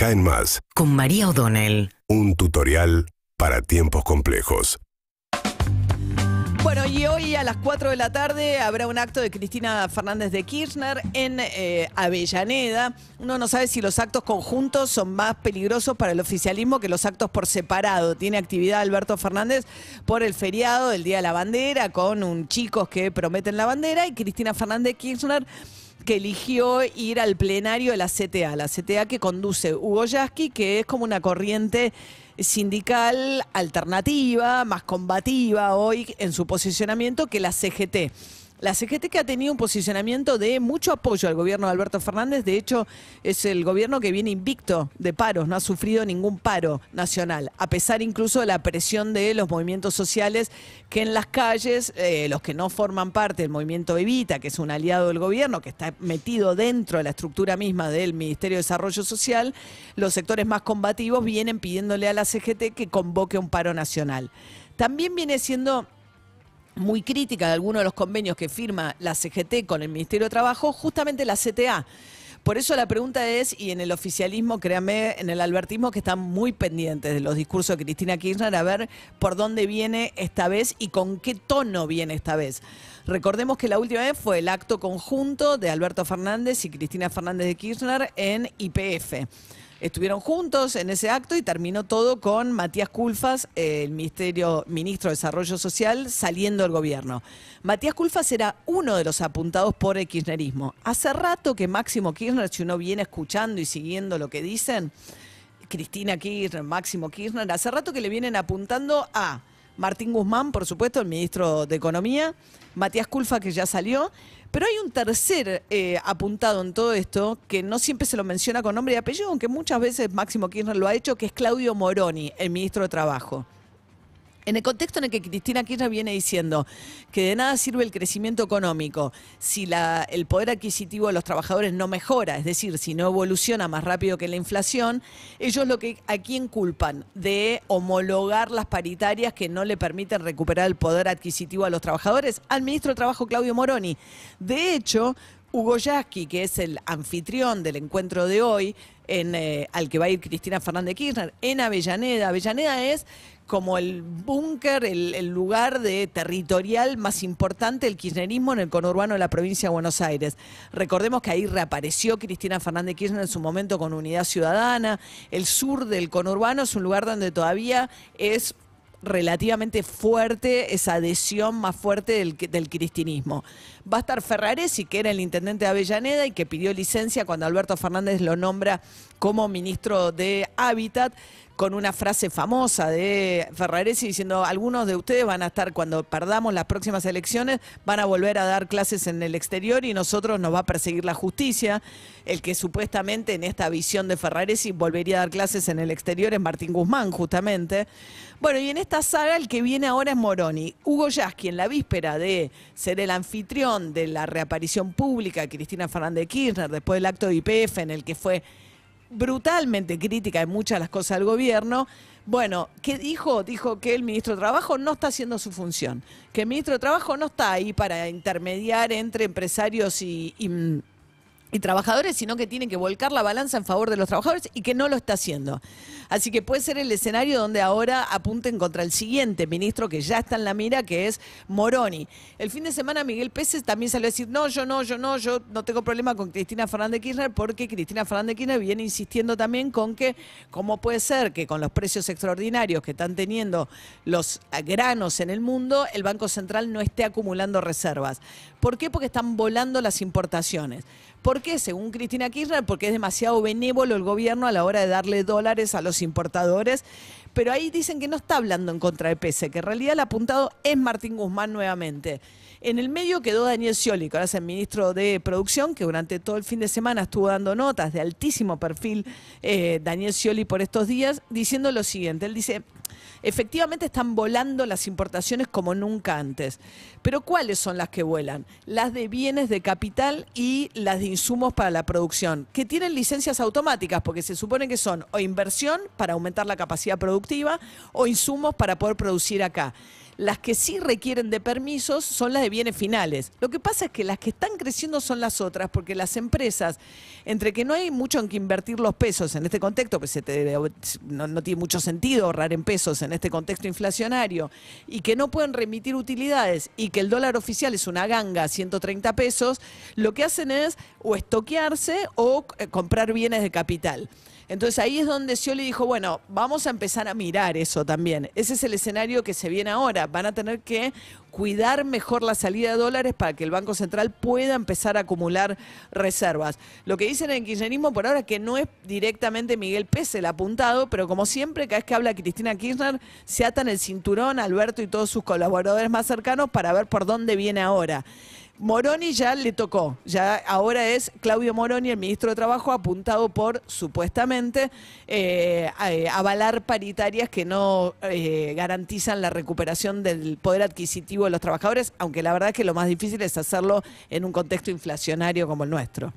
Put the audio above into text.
caen más. Con María O'Donnell. Un tutorial para tiempos complejos. Bueno, y hoy a las 4 de la tarde habrá un acto de Cristina Fernández de Kirchner en eh, Avellaneda. Uno no sabe si los actos conjuntos son más peligrosos para el oficialismo que los actos por separado. Tiene actividad Alberto Fernández por el feriado del Día de la Bandera, con un chicos que prometen la bandera, y Cristina Fernández de Kirchner que eligió ir al plenario de la CTA, la CTA que conduce Hugo Yasky, que es como una corriente sindical alternativa, más combativa hoy en su posicionamiento que la CGT. La CGT que ha tenido un posicionamiento de mucho apoyo al gobierno de Alberto Fernández, de hecho es el gobierno que viene invicto de paros, no ha sufrido ningún paro nacional, a pesar incluso de la presión de los movimientos sociales que en las calles, eh, los que no forman parte del movimiento Evita, que es un aliado del gobierno, que está metido dentro de la estructura misma del Ministerio de Desarrollo Social, los sectores más combativos vienen pidiéndole a la CGT que convoque un paro nacional. También viene siendo muy crítica de algunos de los convenios que firma la CGT con el Ministerio de Trabajo, justamente la CTA. Por eso la pregunta es, y en el oficialismo, créame, en el albertismo, que están muy pendientes de los discursos de Cristina Kirchner, a ver por dónde viene esta vez y con qué tono viene esta vez. Recordemos que la última vez fue el acto conjunto de Alberto Fernández y Cristina Fernández de Kirchner en IPF estuvieron juntos en ese acto y terminó todo con Matías Culfas, el ministerio, ministro de Desarrollo Social, saliendo del gobierno. Matías Culfas era uno de los apuntados por el kirchnerismo. Hace rato que Máximo Kirchner, si uno viene escuchando y siguiendo lo que dicen, Cristina Kirchner, Máximo Kirchner, hace rato que le vienen apuntando a Martín Guzmán, por supuesto, el ministro de Economía, Matías Culfa, que ya salió. Pero hay un tercer eh, apuntado en todo esto, que no siempre se lo menciona con nombre y apellido, aunque muchas veces Máximo Kirchner lo ha hecho, que es Claudio Moroni, el ministro de Trabajo. En el contexto en el que Cristina Kirchner viene diciendo que de nada sirve el crecimiento económico si el poder adquisitivo de los trabajadores no mejora, es decir, si no evoluciona más rápido que la inflación, ellos lo que a quién culpan de homologar las paritarias que no le permiten recuperar el poder adquisitivo a los trabajadores, al ministro de Trabajo Claudio Moroni. De hecho, Hugo Yasky, que es el anfitrión del encuentro de hoy, eh, al que va a ir Cristina Fernández Kirchner, en Avellaneda. Avellaneda es como el búnker, el, lugar de territorial más importante del kirchnerismo en el conurbano de la provincia de Buenos Aires. Recordemos que ahí reapareció Cristina Fernández Kirchner en su momento con Unidad Ciudadana. El sur del conurbano es un lugar donde todavía es relativamente fuerte, esa adhesión más fuerte del, cristinismo. Va a estar Ferraresi, que era el intendente de Avellaneda y que pidió licencia cuando Alberto Fernández lo nombra como ministro de Hábitat con una frase famosa de Ferraresi diciendo, algunos de ustedes van a estar, cuando perdamos las próximas elecciones, van a volver a dar clases en el exterior y nosotros nos va a perseguir la justicia. El que supuestamente en esta visión de Ferraresi volvería a dar clases en el exterior es Martín Guzmán, justamente. Bueno, y en esta saga el que viene ahora es Moroni. Hugo Yasky, en la víspera de ser el anfitrión de la reaparición pública de Cristina Fernández Kirchner, después del acto de IPF en el que fue brutalmente crítica de muchas de las cosas del gobierno. Bueno, ¿qué dijo? Dijo que el ministro de Trabajo no está haciendo su función, que el ministro de Trabajo no está ahí para intermediar entre empresarios y y trabajadores, sino que tiene que volcar la balanza en favor de los trabajadores y que no lo está haciendo. Así que puede ser el escenario donde ahora apunten contra el siguiente ministro que ya está en la mira, que es Moroni. El fin de semana Miguel Pérez también salió a decir, no, yo no, yo no, yo no tengo problema con Cristina Fernández Kirchner, porque Cristina Fernández Kirchner viene insistiendo también con que, ¿cómo puede ser que con los precios extraordinarios que están teniendo los granos en el mundo, el Banco Central no esté acumulando reservas? ¿Por qué? Porque están volando las importaciones. ¿Por ¿Por qué? Según Cristina Kirchner, porque es demasiado benévolo el gobierno a la hora de darle dólares a los importadores. Pero ahí dicen que no está hablando en contra de Pese, que en realidad el apuntado es Martín Guzmán nuevamente. En el medio quedó Daniel Scioli, que ahora es el ministro de Producción, que durante todo el fin de semana estuvo dando notas de altísimo perfil, eh, Daniel Scioli por estos días, diciendo lo siguiente. Él dice, Efectivamente están volando las importaciones como nunca antes. Pero ¿cuáles son las que vuelan? Las de bienes de capital y las de insumos para la producción, que tienen licencias automáticas, porque se supone que son o inversión para aumentar la capacidad productiva o insumos para poder producir acá. Las que sí requieren de permisos son las de bienes finales. Lo que pasa es que las que están creciendo son las otras, porque las empresas, entre que no hay mucho en que invertir los pesos en este contexto, pues no, tiene mucho sentido ahorrar en pesos en este contexto inflacionario, y que no pueden remitir utilidades y que el dólar oficial es una ganga, 130 pesos, lo que hacen es o estoquearse o eh, comprar bienes de capital. Entonces ahí es donde Scioli dijo, bueno, vamos a empezar a mirar eso también. Ese es el escenario que se viene ahora. Van a tener que cuidar mejor la salida de dólares para que el Banco Central pueda empezar a acumular reservas. Lo que dicen en el kirchnerismo por ahora es que no es directamente Miguel Pérez el apuntado, pero como siempre, cada vez que habla Cristina Kirchner, se atan el cinturón Alberto y todos sus colaboradores más cercanos para ver por dónde viene ahora. Moroni ya le tocó, ya ahora es Claudio Moroni, el ministro de Trabajo, apuntado por supuestamente eh, eh, avalar paritarias que no eh, garantizan la recuperación del poder adquisitivo de los trabajadores, aunque la verdad es que lo más difícil es hacerlo en un contexto inflacionario como el nuestro.